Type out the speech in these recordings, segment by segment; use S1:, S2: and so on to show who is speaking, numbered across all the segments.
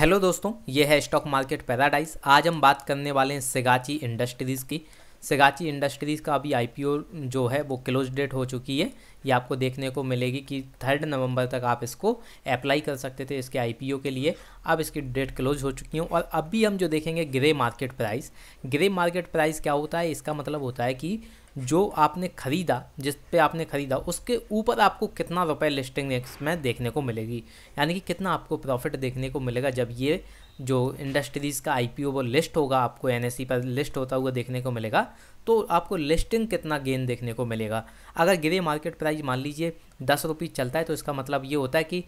S1: hello दोस्तों ये है स्टॉक मार्केट पैराडाइज आज हम बात करने वाले हैं सिगाची इंडस्ट्रीज़ की सिगाची इंडस्ट्रीज़ का अभी आईपीओ जो है वो क्लोज डेट हो चुकी है ये आपको देखने को मिलेगी कि थर्ड नवंबर तक आप इसको अप्लाई कर सकते थे इसके आईपीओ के लिए अब इसकी डेट क्लोज हो चुकी हूँ और अभी हम जो देखेंगे grey market price grey market price क्या होता है इसका मतलब होता है कि जो आपने ख़रीदा जिस पे आपने ख़रीदा उसके ऊपर आपको कितना रुपए लिस्टिंग में देखने को मिलेगी यानी कि कितना आपको प्रॉफिट देखने को मिलेगा जब ये जो इंडस्ट्रीज़ का आई वो लिस्ट होगा आपको एन पर लिस्ट होता हुआ देखने को मिलेगा तो आपको लिस्टिंग कितना गेन देखने को मिलेगा अगर ग्रे मार्केट प्राइस प्राइस मान लीजिए दस रुपीज़ चलता है तो इसका मतलब ये होता है कि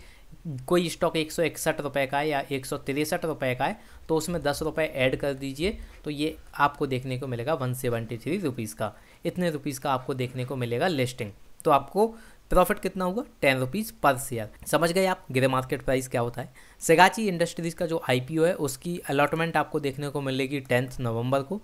S1: कोई स्टॉक एक सौ इकसठ रुपये का है या एक सौ तिरसठ रुपये का है तो उसमें दस रुपये ऐड कर दीजिए तो ये आपको देखने को मिलेगा वन सेवेंटी थ्री रुपीज़ का इतने रुपीज़ का आपको देखने को मिलेगा लिस्टिंग तो आपको प्रॉफिट कितना होगा टेन रुपीज़ पर शेयर समझ गए आप ग्रे मार्केट प्राइस क्या होता है सेगाची इंडस्ट्रीज़ का जो आईपीओ है उसकी अलॉटमेंट आपको देखने को मिलेगी टेंथ नवंबर को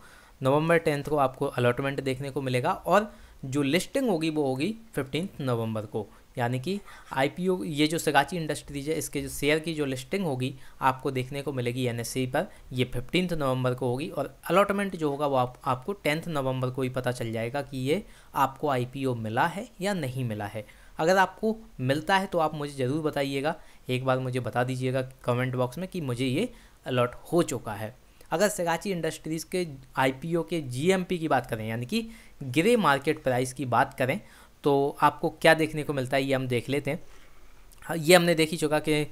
S1: नवंबर टेंथ को आपको अलॉटमेंट देखने को मिलेगा और जो लिस्टिंग होगी वो होगी फिफ्टीन नवंबर को यानी कि आईपीओ ये जो सगाची इंडस्ट्रीज है इसके जो शेयर की जो लिस्टिंग होगी आपको देखने को मिलेगी एन e पर ये फिफ्टीन नवंबर को होगी और अलॉटमेंट जो होगा वो आप, आपको टेंथ नवंबर को ही पता चल जाएगा कि ये आपको आईपीओ मिला है या नहीं मिला है अगर आपको मिलता है तो आप मुझे ज़रूर बताइएगा एक बार मुझे बता दीजिएगा कमेंट बॉक्स में कि मुझे ये अलॉट हो चुका है अगर सगाची इंडस्ट्रीज़ के आईपीओ के जीएमपी की बात करें यानी कि ग्रे मार्केट प्राइस की बात करें तो आपको क्या देखने को मिलता है ये हम देख लेते हैं हाँ, ये हमने देख ही चुका कि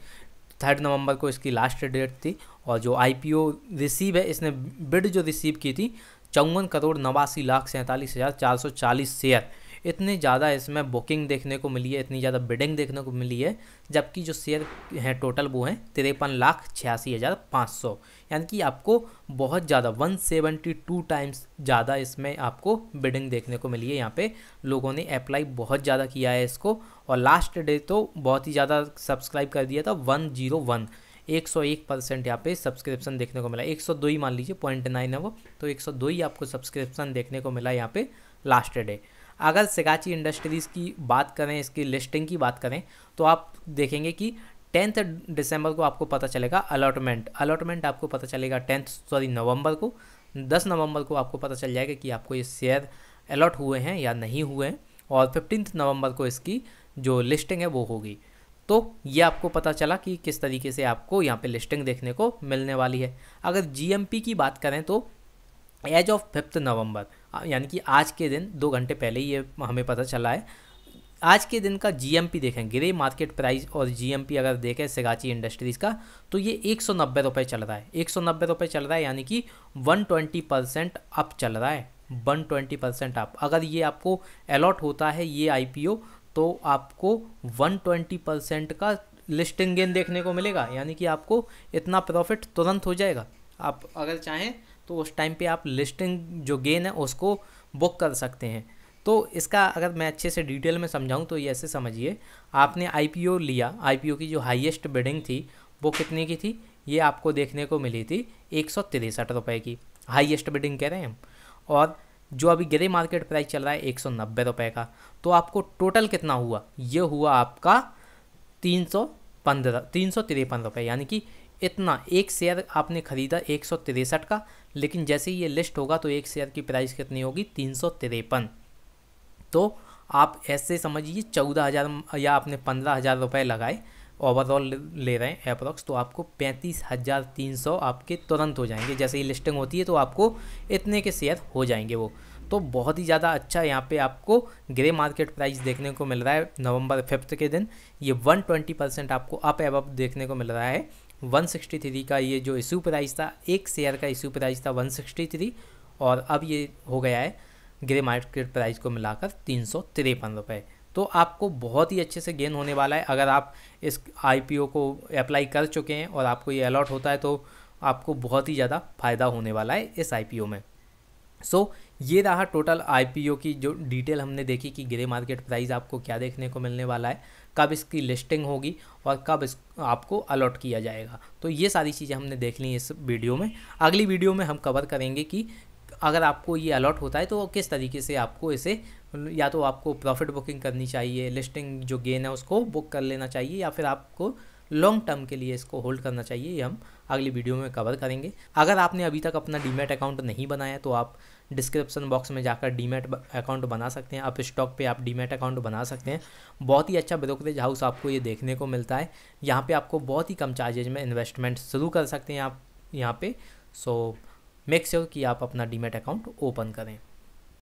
S1: थर्ड नवंबर को इसकी लास्ट डेट थी और जो आईपीओ रिसीव है इसने बिड जो रिसीव की थी चौवन करोड़ नवासी लाख सैंतालीस हज़ार चार सौ चालीस शेयर इतनी ज़्यादा इसमें बुकिंग देखने को मिली है इतनी ज़्यादा बिडिंग देखने को मिली है जबकि जो शेयर हैं टोटल वो हैं तिरपन लाख छियासी हज़ार पाँच सौ यानी कि आपको बहुत ज़्यादा वन सेवेंटी टू टाइम्स ज़्यादा इसमें आपको बिडिंग देखने को मिली है यहाँ पे लोगों ने अप्लाई बहुत ज़्यादा किया है इसको और लास्ट डे तो बहुत ही ज़्यादा सब्सक्राइब कर दिया था वन जीरो वन एक सौ एक परसेंट यहाँ पे सब्सक्रिप्शन देखने को मिला एक सौ दो ही मान लीजिए पॉइंट नाइन है वो तो एक सौ दो ही आपको सब्सक्रिप्शन देखने को मिला यहाँ पे लास्ट डे अगर सिगाची इंडस्ट्रीज़ की बात करें इसकी लिस्टिंग की बात करें तो आप देखेंगे कि टेंथ दिसंबर को आपको पता चलेगा अलॉटमेंट अलॉटमेंट आपको पता चलेगा टेंथ सॉरी नवंबर को दस नवंबर को आपको पता चल जाएगा कि आपको ये शेयर अलॉट हुए हैं या नहीं हुए हैं और फिफ्टीन नवंबर को इसकी जो लिस्टिंग है वो होगी तो ये आपको पता चला कि किस तरीके से आपको यहाँ पे लिस्टिंग देखने को मिलने वाली है अगर जीएमपी की बात करें तो एज ऑफ फिफ्थ नवंबर यानी कि आज के दिन दो घंटे पहले ही ये हमें पता चला है आज के दिन का जीएमपी देखें ग्रे मार्केट प्राइस और जीएमपी अगर देखें सिगाची इंडस्ट्रीज़ का तो ये एक सौ नब्बे रुपये चल रहा है एक सौ नब्बे रुपये चल रहा है यानी कि वन ट्वेंटी परसेंट अप चल रहा है वन ट्वेंटी परसेंट अप अगर ये आपको अलॉट होता है ये आईपीओ तो आपको वन ट्वेंटी परसेंट का लिस्टिंग गेन देखने को मिलेगा यानी कि आपको इतना प्रॉफिट तुरंत हो जाएगा आप अगर चाहें तो उस टाइम पे आप लिस्टिंग जो गेन है उसको बुक कर सकते हैं तो इसका अगर मैं अच्छे से डिटेल में समझाऊँ तो ये ऐसे समझिए आपने आईपीओ लिया आईपीओ की जो हाईएस्ट बिडिंग थी वो कितने की थी ये आपको देखने को मिली थी एक सौ तिरसठ रुपये की हाईएस्ट बिडिंग कह रहे हैं हम और जो अभी ग्रे मार्केट प्राइस चल रहा है एक सौ नब्बे रुपये का तो आपको टोटल कितना हुआ ये हुआ आपका तीन सौ पंद्रह तीन सौ तिरपन रुपये यानी कि इतना एक शेयर आपने खरीदा एक सौ तिरसठ का लेकिन जैसे ही ये लिस्ट होगा तो एक शेयर की प्राइस कितनी होगी तीन सौ तिरपन तो आप ऐसे समझिए चौदह हज़ार या आपने पंद्रह हज़ार रुपये लगाए ओवरऑल ले रहे हैं अप्रॉक्स तो आपको पैंतीस हज़ार तीन सौ आपके तुरंत हो जाएंगे जैसे ही लिस्टिंग होती है तो आपको इतने के शेयर हो जाएंगे वो तो बहुत ही ज़्यादा अच्छा यहाँ पे आपको ग्रे मार्केट प्राइस देखने को मिल रहा है नवंबर फिफ्थ के दिन ये ट्वेंटी परसेंट आपको अप एव देखने को मिल रहा है 163 का ये जो इशू प्राइस था एक शेयर का इशू प्राइस था 163 और अब ये हो गया है ग्रे मार्केट प्राइस को मिलाकर तीन सौ तिरपन रुपये तो आपको बहुत ही अच्छे से गेन होने वाला है अगर आप इस आईपीओ को अप्लाई कर चुके हैं और आपको ये अलॉट होता है तो आपको बहुत ही ज़्यादा फ़ायदा होने वाला है इस आईपीओ में सो so, ये रहा टोटल आईपीओ की जो डिटेल हमने देखी कि ग्रे मार्केट प्राइस आपको क्या देखने को मिलने वाला है कब इसकी लिस्टिंग होगी और कब इस आपको अलॉट किया जाएगा तो ये सारी चीज़ें हमने देख ली इस वीडियो में अगली वीडियो में हम कवर करेंगे कि अगर आपको ये अलॉट होता है तो किस तरीके से आपको इसे या तो आपको प्रॉफिट बुकिंग करनी चाहिए लिस्टिंग जो गेन है उसको बुक कर लेना चाहिए या फिर आपको लॉन्ग टर्म के लिए इसको होल्ड करना चाहिए ये हम अगली वीडियो में कवर करेंगे अगर आपने अभी तक अपना डीमेट अकाउंट नहीं बनाया तो आप डिस्क्रिप्शन बॉक्स में जाकर डीमेट अकाउंट बना सकते हैं आप स्टॉक पे आप डीमेट अकाउंट बना सकते हैं बहुत ही अच्छा ब्रोकरेज हाउस आपको ये देखने को मिलता है यहाँ पे आपको बहुत ही कम चार्जेज में इन्वेस्टमेंट शुरू कर सकते हैं आप यहाँ पे सो मेक श्योर कि आप अपना डीमेट अकाउंट ओपन करें